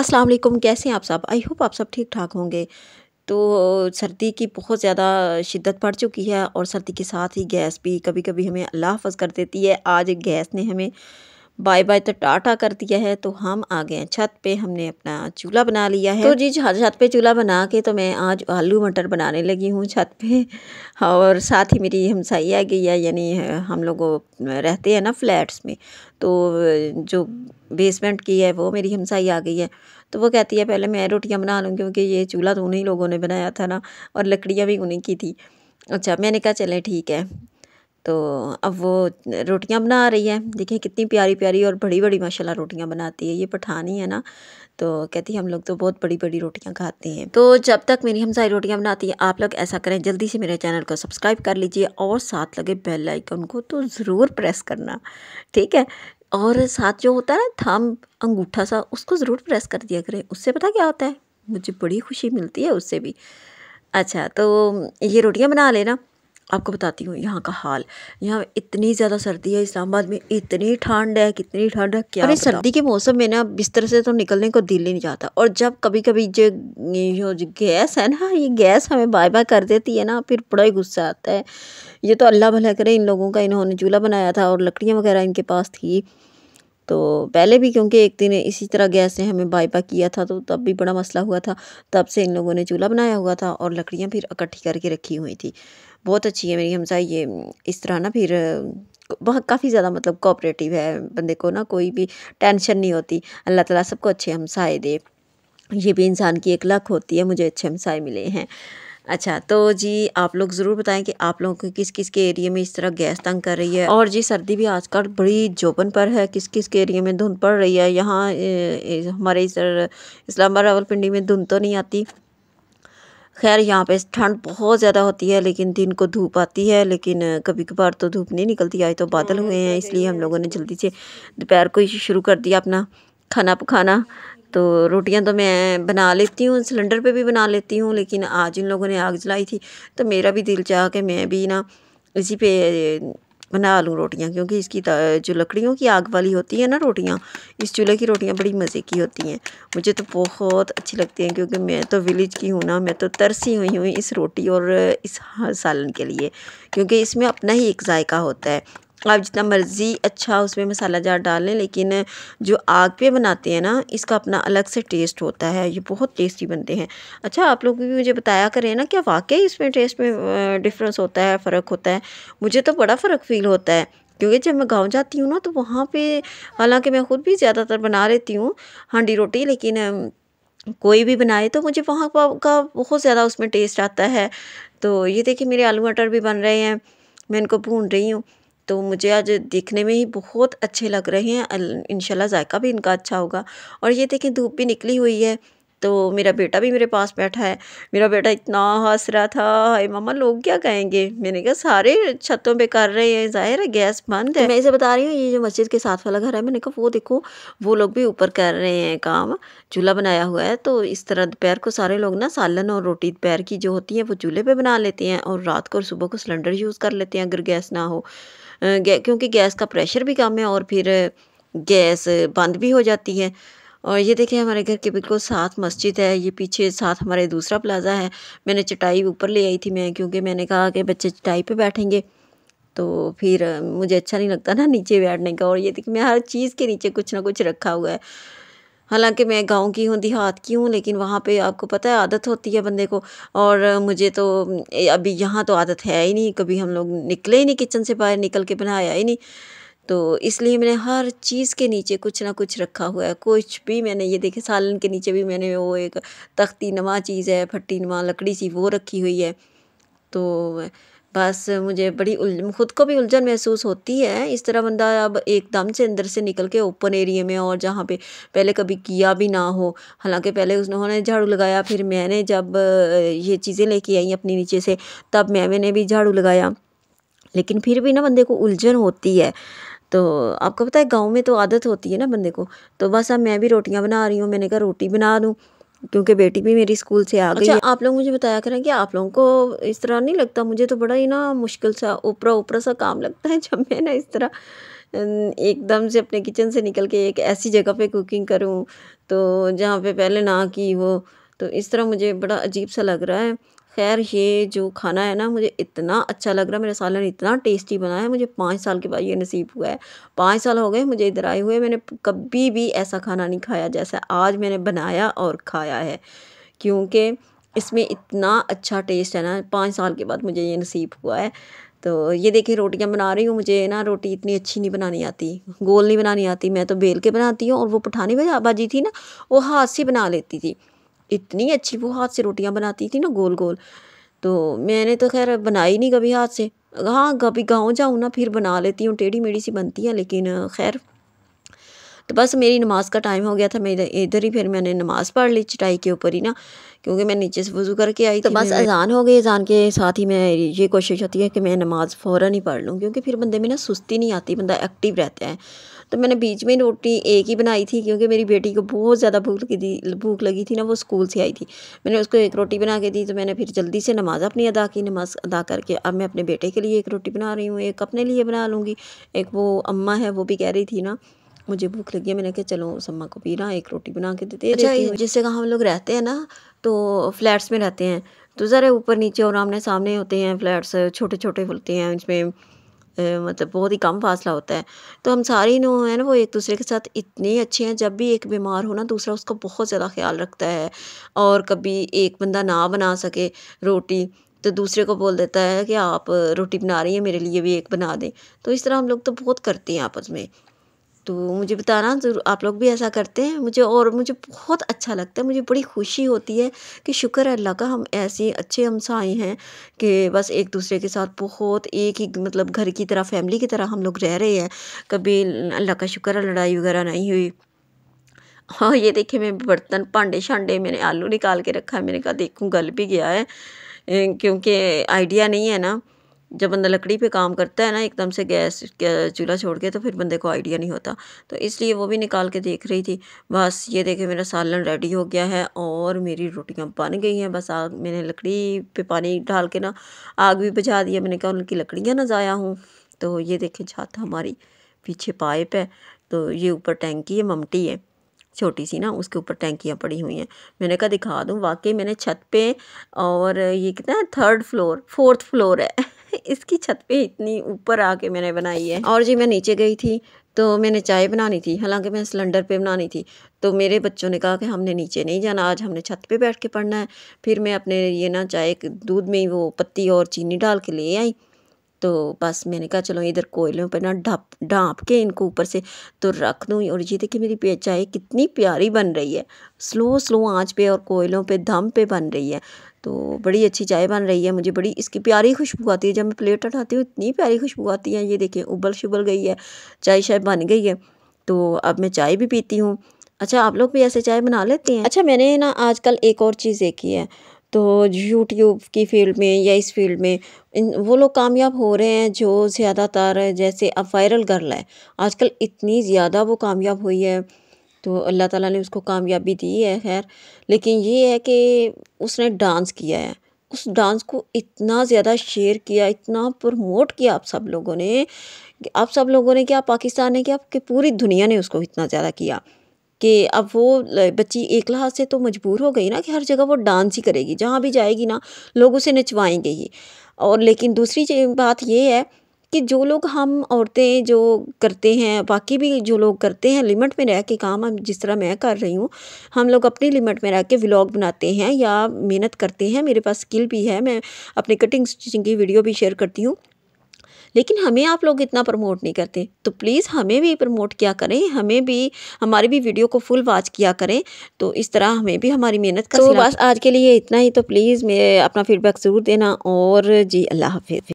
अस्सलाम वालेकुम कैसे हैं आप सब आई होप आप सब ठीक ठाक होंगे तो सर्दी की बहुत ज़्यादा शिद्दत पड़ चुकी है और सर्दी के साथ ही गैस भी कभी कभी हमें अल्लाह हाफ़ कर देती है आज गैस ने हमें बाय बाय तो टाटा कर दिया है तो हम आ गए हैं छत पे हमने अपना चूल्हा बना लिया है तो जी छत पे चूल्हा बना के तो मैं आज आलू मटर बनाने लगी हूँ छत पे हाँ, और साथ ही मेरी हमसाई आ गई है यानी हम लोग रहते हैं ना फ्लैट्स में तो जो बेसमेंट की है वो मेरी हमसाई आ गई है तो वो कहती है पहले मैं रोटियाँ बना लूँ क्योंकि ये चूल्हा तो उन्हीं लोगों ने बनाया था ना और लकड़ियाँ भी उन्हीं की थी अच्छा मैंने कहा चलें ठीक है तो अब वो रोटियां बना रही है देखिए कितनी प्यारी प्यारी और बड़ी बड़ी माशाल्लाह रोटियां बनाती है ये पठानी है ना तो कहती है हम लोग तो बहुत बड़ी बड़ी रोटियां खाते हैं तो जब तक मेरी हमसाई रोटियां बनाती है आप लोग ऐसा करें जल्दी से मेरे चैनल को सब्सक्राइब कर लीजिए और साथ लगे बेल आइकन को तो ज़रूर प्रेस करना ठीक है और साथ जो होता है ना थम अंगूठा सा उसको ज़रूर प्रेस कर दिया करें उससे पता क्या होता है मुझे बड़ी खुशी मिलती है उससे भी अच्छा तो ये रोटियाँ बना लेना आपको बताती हूँ यहाँ का हाल यहाँ इतनी ज़्यादा सर्दी है इस्लामाबाद में इतनी ठंड है कितनी ठंड है क्या अरे सर्दी के मौसम में ना बिस्तर से तो निकलने को दिल ही नहीं जाता और जब कभी कभी जो जो गैस है ना ये गैस हमें बाय बाय कर देती है ना फिर बड़ा ही गुस्सा आता है ये तो अल्लाह भला करे इन लोगों का इन्होंने चूल्हा बनाया था और लकड़ियाँ वगैरह इनके पास थी तो पहले भी क्योंकि एक दिन इसी तरह गैस ने हमें बाइपा किया था तो तब भी बड़ा मसला हुआ था तब से इन लोगों ने चूल्हा बनाया हुआ था और लकड़ियाँ फिर इकट्ठी करके रखी हुई थी बहुत अच्छी है मेरी हमसाई ये इस तरह ना फिर बहुत काफ़ी ज़्यादा मतलब कोऑपरेटिव है बंदे को ना कोई भी टेंशन नहीं होती अल्लाह ताला सबको अच्छे हमसाए दे ये भी इंसान की एक लक होती है मुझे अच्छे हमसाए मिले हैं अच्छा तो जी आप लोग ज़रूर बताएं कि आप लोगों को किस किस के एरिया में इस तरह गैस तंग कर रही है और जी सर्दी भी आजकल बड़ी जोबन पर है किस किस के एरिया में धुंध पड़ रही है यहाँ हमारे इस तरह इस्लामाबाद रावलपिंडी में धुंध तो नहीं आती खैर यहाँ पे ठंड बहुत ज़्यादा होती है लेकिन दिन को धूप आती है लेकिन कभी कभार तो धूप नहीं निकलती आई तो बादल हाँ, हुए हैं तो इसलिए हम लोगों ने जल्दी से दोपहर को ही शुरू कर दिया अपना खाना पकाना तो रोटियां तो मैं बना लेती हूँ सिलेंडर पे भी बना लेती हूँ लेकिन आज इन लोगों ने आग जलाई थी तो मेरा भी दिल चाह कि मैं भी ना इसी पे बना लूँ रोटियाँ क्योंकि इसकी जो लकड़ियों की आग वाली होती है ना रोटियाँ इस चूल्हे की रोटियाँ बड़ी मज़े की होती हैं मुझे तो बहुत अच्छी लगती हैं क्योंकि मैं तो विलेज की हूँ ना मैं तो तरसी हुई हूँ इस रोटी और इस सालन के लिए क्योंकि इसमें अपना ही एक जायका होता है आप जितना मर्ज़ी अच्छा उसमें मसाला जार डालें लेकिन जो आग पे बनाते हैं ना इसका अपना अलग से टेस्ट होता है ये बहुत टेस्टी बनते हैं अच्छा आप लोग भी मुझे बताया करें ना क्या वाकई इसमें टेस्ट में डिफरेंस होता है फ़र्क होता है मुझे तो बड़ा फ़र्क फील होता है क्योंकि जब मैं गांव जाती हूँ ना तो वहाँ पे हालांकि मैं ख़ुद भी ज़्यादातर बना लेती हूँ हांडी रोटी लेकिन कोई भी बनाए तो मुझे वहाँ का बहुत ज़्यादा उसमें टेस्ट आता है तो ये देखिए मेरे आलू मटर भी बन रहे हैं मैं इनको भून रही हूँ तो मुझे आज देखने में ही बहुत अच्छे लग रहे हैं इनशाला जायका भी इनका अच्छा होगा और ये देखें धूप भी निकली हुई है तो मेरा बेटा भी मेरे पास बैठा है मेरा बेटा इतना हंस रहा था हाय मामा लोग क्या कहेंगे मैंने कहा सारे छतों पे कर रहे हैं जाहिर है गैस बंद है मैं इसे बता रही हूँ ये जो मस्जिद के साथ वाला घर है मैंने कहा वो देखो वो लोग भी ऊपर कर रहे हैं काम चूल्हा बनाया हुआ है तो इस तरह दोपहर को सारे लोग ना सालन और रोटी दोपहर की जो होती है वो चूल्हे पर बना लेते हैं और रात को और सुबह को सिलेंडर यूज़ कर लेते हैं अगर गैस ना हो क्योंकि गैस का प्रेशर भी कम है और फिर गैस बंद भी हो जाती है और ये देखिए हमारे घर के बिल्कुल साथ मस्जिद है ये पीछे साथ हमारे दूसरा प्लाजा है मैंने चटाई ऊपर ले आई थी मैं क्योंकि मैंने कहा कि बच्चे चटाई पे बैठेंगे तो फिर मुझे अच्छा नहीं लगता ना नीचे बैठने का और ये देखिए मैं हर चीज़ के नीचे कुछ ना कुछ रखा हुआ है हालांकि मैं गांव की हूँ देहात की हूँ लेकिन वहाँ पे आपको पता है आदत होती है बंदे को और मुझे तो अभी यहाँ तो आदत है ही नहीं कभी हम लोग निकले ही नहीं किचन से बाहर निकल के बनाया ही नहीं तो इसलिए मैंने हर चीज़ के नीचे कुछ ना कुछ रखा हुआ है कुछ भी मैंने ये देखे सालन के नीचे भी मैंने वो एक तख्ती नमा चीज़ है फट्टी नमा लकड़ी सी वो रखी हुई है तो बस मुझे बड़ी उलझ ख़ुद को भी उलझन महसूस होती है इस तरह बंदा अब एकदम से अंदर से निकल के ओपन एरिया में और जहाँ पे पहले कभी किया भी ना हो हालांकि पहले उन्होंने झाड़ू लगाया फिर मैंने जब ये चीज़ें लेके आई अपने नीचे से तब मैं मैंने भी झाड़ू लगाया लेकिन फिर भी ना बंदे को उलझन होती है तो आपको पता है गाँव में तो आदत होती है ना बंदे को तो बस अब मैं भी रोटियाँ बना रही हूँ मैंने कहा रोटी बना दूँ क्योंकि बेटी भी मेरी स्कूल से आ गई अच्छा, आप लोग मुझे बताया करें कि आप लोगों को इस तरह नहीं लगता मुझे तो बड़ा ही ना मुश्किल सा ऊपरा ऊपरा सा काम लगता है जब मैं ना इस तरह एकदम से अपने किचन से निकल के एक ऐसी जगह पे कुकिंग करूं तो जहाँ पे पहले ना की हो तो इस तरह मुझे बड़ा अजीब सा लग रहा है खैर ये जो खाना है ना मुझे इतना अच्छा लग रहा है मेरे साले ने इतना टेस्टी बनाया है मुझे पाँच साल के बाद ये नसीब हुआ है पाँच साल हो गए मुझे इधर आए हुए मैंने कभी भी ऐसा खाना नहीं खाया जैसा आज मैंने बनाया और खाया है क्योंकि इसमें इतना अच्छा टेस्ट है ना पाँच साल के बाद मुझे ये नसीब हुआ है तो ये देखिए रोटियां बना रही हूँ मुझे ना रोटी इतनी अच्छी नहीं बनानी आती गोल नहीं बनानी आती मैं तो बेल के बनाती हूँ और वो पठानी भाजी थी ना वो हाथ से बना लेती थी इतनी अच्छी वो हाथ से रोटियाँ बनाती थी ना गोल गोल तो मैंने तो खैर बनाई नहीं कभी हाथ से हाँ कभी गाँव जाऊँ ना फिर बना लेती हूँ टेढ़ी मेढ़ी सी बनती है लेकिन खैर तो बस मेरी नमाज का टाइम हो गया था मैं इधर ही फिर मैंने नमाज़ पढ़ ली चटाई के ऊपर ही ना क्योंकि मैं नीचे से वज़ू करके आई तो थी बस अजान हो गई अजान के साथ ही मैं ये कोशिश होती है कि मैं नमाज़ फ़ौरन ही पढ़ लूँ क्योंकि फिर बंदे में ना सुस्ती नहीं आती बंदा एक्टिव रहता है तो मैंने बीच में रोटी एक ही बनाई थी क्योंकि मेरी बेटी को बहुत ज़्यादा भूख लगी थी भूख लगी थी ना वो स्कूल से आई थी मैंने उसको एक रोटी बना के दी तो मैंने फिर जल्दी से नमाज़ अपनी अदा की नमाज़ अदा करके अब मैं अपने बेटे के लिए एक रोटी बना रही हूँ एक अपने लिए बना लूँगी एक वो अम्मा है वो भी कह रही थी ना मुझे भूख लगी है मैंने कहा चलो उस अम्मा को पीना एक रोटी बना के देते अच्छा जिस जगह हम लोग रहते हैं ना तो फ्लैट्स में रहते हैं तो ज़रा ऊपर नीचे और आमने सामने होते हैं फ्लैट्स छोटे छोटे होते हैं उसमें मतलब बहुत ही कम फासला होता है तो हम सारे नो हैं ना वो एक दूसरे के साथ इतने अच्छे हैं जब भी एक बीमार हो ना दूसरा उसका बहुत ज़्यादा ख्याल रखता है और कभी एक बंदा ना बना सके रोटी तो दूसरे को बोल देता है कि आप रोटी बना रही हैं मेरे लिए भी एक बना दें तो इस तरह हम लोग तो बहुत करते हैं आपस में तो मुझे बताना ज़रूर आप लोग भी ऐसा करते हैं मुझे और मुझे बहुत अच्छा लगता है मुझे बड़ी खुशी होती है कि शुक्र है अल्लाह का हम ऐसे अच्छे हमसाए हैं कि बस एक दूसरे के साथ बहुत एक ही मतलब घर की तरह फैमिली की तरह हम लोग रह रहे हैं कभी अल्लाह का शुक्र है लड़ाई वगैरह नहीं हुई हाँ ये देखिए मैं बर्तन भांडे शांडे मैंने आलू निकाल के रखा है मैंने कहा देखूँ गल भी गया है क्योंकि आइडिया नहीं है ना जब बंदा लकड़ी पे काम करता है ना एकदम से गैस चूल्हा छोड़ के तो फिर बंदे को आइडिया नहीं होता तो इसलिए वो भी निकाल के देख रही थी बस ये देखे मेरा सालन रेडी हो गया है और मेरी रोटियाँ बन गई हैं बस आग मैंने लकड़ी पे पानी डाल के ना आग भी बुझा दिया मैंने कहा उनकी लकड़ियाँ ना ज़ाया हूँ तो ये देखें छत हमारी पीछे पाइप है तो ये ऊपर टैंकी है ममटी है छोटी सी ना उसके ऊपर टैंकियाँ पड़ी हुई हैं मैंने कहा दिखा दूँ वाकई मैंने छत पे और ये कितना है थर्ड फ्लोर फोर्थ फ्लोर है इसकी छत पे इतनी ऊपर आके मैंने बनाई है और जी मैं नीचे गई थी तो मैंने चाय बनानी थी हालांकि मैं सिलेंडर पे बनानी थी तो मेरे बच्चों ने कहा कि हमने नीचे नहीं जाना आज हमने छत पे बैठ के पढ़ना है फिर मैं अपने ये ना चाय दूध में ही वो पत्ती और चीनी डाल के ले आई तो बस मैंने कहा चलो इधर कोयलों पर ना ढप ढाँप के इनको ऊपर से तो रख दूँ और ये देखिए मेरी चाय कितनी प्यारी बन रही है स्लो स्लो आँच पे और कोयलों पे दम पे बन रही है तो बड़ी अच्छी चाय बन रही है मुझे बड़ी इसकी प्यारी खुशबू आती है जब मैं प्लेट उठाती हूँ इतनी प्यारी खुशबू आती है ये देखिए उबल शुबल गई है चाय शाय बन गई है तो अब मैं चाय भी पीती हूँ अच्छा आप लोग भी ऐसे चाय बना लेते हैं अच्छा मैंने ना आजकल एक और चीज़ देखी है तो यूट्यूब की फ़ील्ड में या इस फ़ील्ड में इन वो लोग कामयाब हो रहे हैं जो ज़्यादातर जैसे अब वायरल गर्ल है आजकल इतनी ज़्यादा वो कामयाब हुई है तो अल्लाह ताला ने उसको कामयाबी दी है खैर लेकिन ये है कि उसने डांस किया है उस डांस को इतना ज़्यादा शेयर किया इतना प्रमोट किया आप सब लोगों ने आप सब लोगों ने क्या पाकिस्तान ने क्या कि पूरी दुनिया ने उसको इतना ज़्यादा किया कि अब वो बच्ची एक लिहाज से तो मजबूर हो गई ना कि हर जगह वो डांस ही करेगी जहाँ भी जाएगी ना लोग उसे नचवाएंगे ही और लेकिन दूसरी बात ये है कि जो लोग हम औरतें जो करते हैं बाकी भी जो लोग करते हैं लिमिट में रह के काम हम जिस तरह मैं कर रही हूँ हम लोग अपनी लिमिट में रह के व्लॉग बनाते हैं या मेहनत करते हैं मेरे पास स्किल भी है मैं अपने कटिंग स्टिचिंग की वीडियो भी शेयर करती हूँ लेकिन हमें आप लोग इतना प्रमोट नहीं करते तो प्लीज़ हमें भी प्रमोट किया करें हमें भी हमारी भी वीडियो को फुल वॉच किया करें तो इस तरह हमें भी हमारी मेहनत करें तो बस आज के लिए इतना ही तो प्लीज़ मैं अपना फीडबैक ज़रूर देना और जी अल्लाह हाफिज़